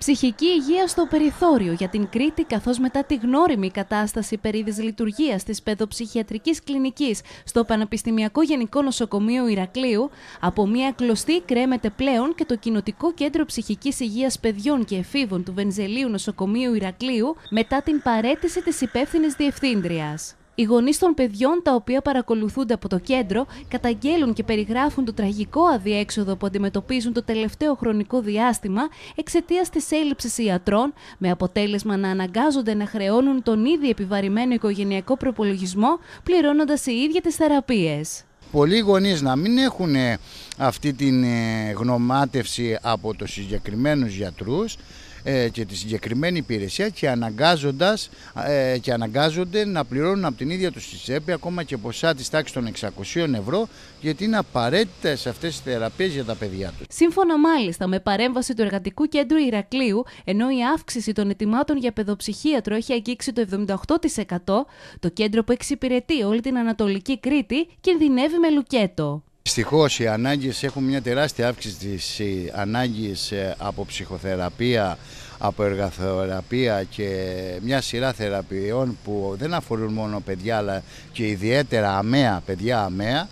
Ψυχική υγεία στο περιθώριο για την Κρήτη, καθώς μετά τη γνώριμη κατάσταση περί της λειτουργίας της παιδοψυχιατρικής κλινικής στο Πανεπιστημιακό Γενικό Νοσοκομείο Ηρακλείου, από μια κλωστή κρέμεται πλέον και το Κοινοτικό Κέντρο Ψυχικής Υγείας Παιδιών και Εφήβων του Βενζελίου Νοσοκομείου Ηρακλείου μετά την παρέτηση της υπεύθυνης διευθύντριας. Οι γονείς των παιδιών τα οποία παρακολουθούνται από το κέντρο καταγγέλουν και περιγράφουν το τραγικό αδιέξοδο που αντιμετωπίζουν το τελευταίο χρονικό διάστημα εξαιτίας της έλλειψης ιατρών, με αποτέλεσμα να αναγκάζονται να χρεώνουν τον ήδη επιβαρημένο οικογενειακό προπολογισμό, πληρώνοντας οι ίδιοι τις θεραπείες. Πολλοί γονείς να μην έχουν ε, αυτή την ε, γνωμάτευση από τους συγκεκριμένους γιατρούς. Ε, και τη συγκεκριμένη υπηρεσία και, αναγκάζοντας, ε, και αναγκάζονται να πληρώνουν από την ίδια τους τη τσέπη ακόμα και ποσά της τάξης των 600 ευρώ γιατί είναι απαραίτητε σε αυτές τις θεραπείες για τα παιδιά τους. Σύμφωνα μάλιστα με παρέμβαση του Εργατικού Κέντρου Ηρακλείου ενώ η αύξηση των ετοιμάτων για παιδοψυχίατρο έχει αγγίξει το 78% το κέντρο που εξυπηρετεί όλη την Ανατολική Κρήτη κινδυνεύει με λουκέτο. Δυστυχώς οι ανάγκες έχουν μια τεράστια αύξηση της ε, ανάγκης ε, από ψυχοθεραπεία, από εργαθεραπεία και μια σειρά θεραπείων που δεν αφορούν μόνο παιδιά αλλά και ιδιαίτερα αμαία παιδιά αμαία.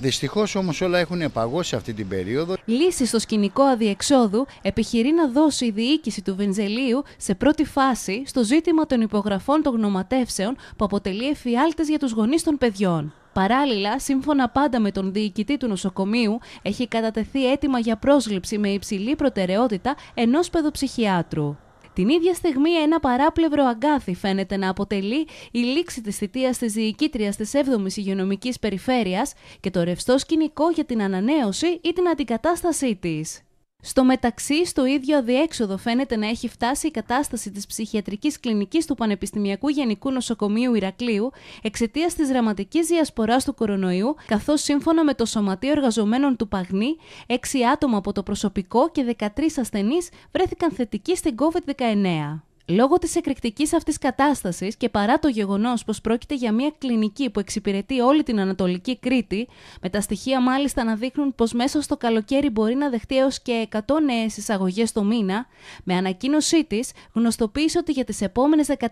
Δυστυχώ όμως όλα έχουν επαγώσει αυτή την περίοδο. Λύση στο σκηνικό αδιεξόδου επιχειρεί να δώσει η διοίκηση του Βενζελίου σε πρώτη φάση στο ζήτημα των υπογραφών των γνωματεύσεων που αποτελεί εφιάλτη για τους γονείς των παιδιών. Παράλληλα, σύμφωνα πάντα με τον διοικητή του νοσοκομείου, έχει κατατεθεί αίτημα για πρόσληψη με υψηλή προτεραιότητα ενός παιδοψυχιάτρου. Την ίδια στιγμή ένα παράπλευρο αγκάθι φαίνεται να αποτελεί η λήξη της θητείας της διοικήτριας της 7 η Υγειονομικής περιφέρειας και το ρευστό σκηνικό για την ανανέωση ή την αντικατάστασή της. Στο μεταξύ, στο ίδιο αδιέξοδο φαίνεται να έχει φτάσει η κατάσταση της ψυχιατρικής κλινικής του Πανεπιστημιακού Γενικού Νοσοκομείου Ηρακλείου εξαιτίας της δραματικής διασποράς του κορονοϊού, καθώς σύμφωνα με το Σωματείο Εργαζομένων του Παγνή, 6 άτομα από το προσωπικό και 13 ασθενείς βρέθηκαν θετικοί στην COVID-19. Λόγω της εκρηκτικής αυτής κατάστασης και παρά το γεγονός πως πρόκειται για μια κλινική που εξυπηρετεί όλη την Ανατολική Κρήτη, με τα στοιχεία μάλιστα να δείχνουν πως μέσα στο καλοκαίρι μπορεί να δεχτεί έως και 100 νέες εισαγωγές το μήνα, με ανακοίνωσή της γνωστοποίησε ότι για τις επόμενες 14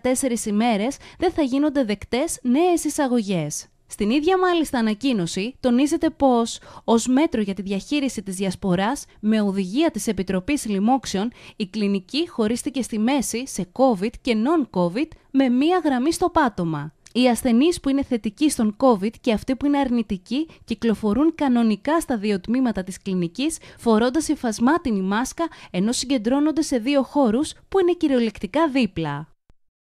ημέρες δεν θα γίνονται δεκτές νέες εισαγωγές. Στην ίδια μάλιστα ανακοίνωση τονίζεται πως ως μέτρο για τη διαχείριση της διασποράς με οδηγία της Επιτροπής Λοιμόξεων η κλινική χωρίστηκε στη μέση σε COVID και non-COVID με μία γραμμή στο πάτωμα. Οι ασθενείς που είναι θετικοί στον COVID και αυτοί που είναι αρνητικοί κυκλοφορούν κανονικά στα δύο τμήματα της κλινικής, φορώντας υφασμάτινη μάσκα, ενώ συγκεντρώνονται σε δύο χώρους που είναι κυριολεκτικά δίπλα.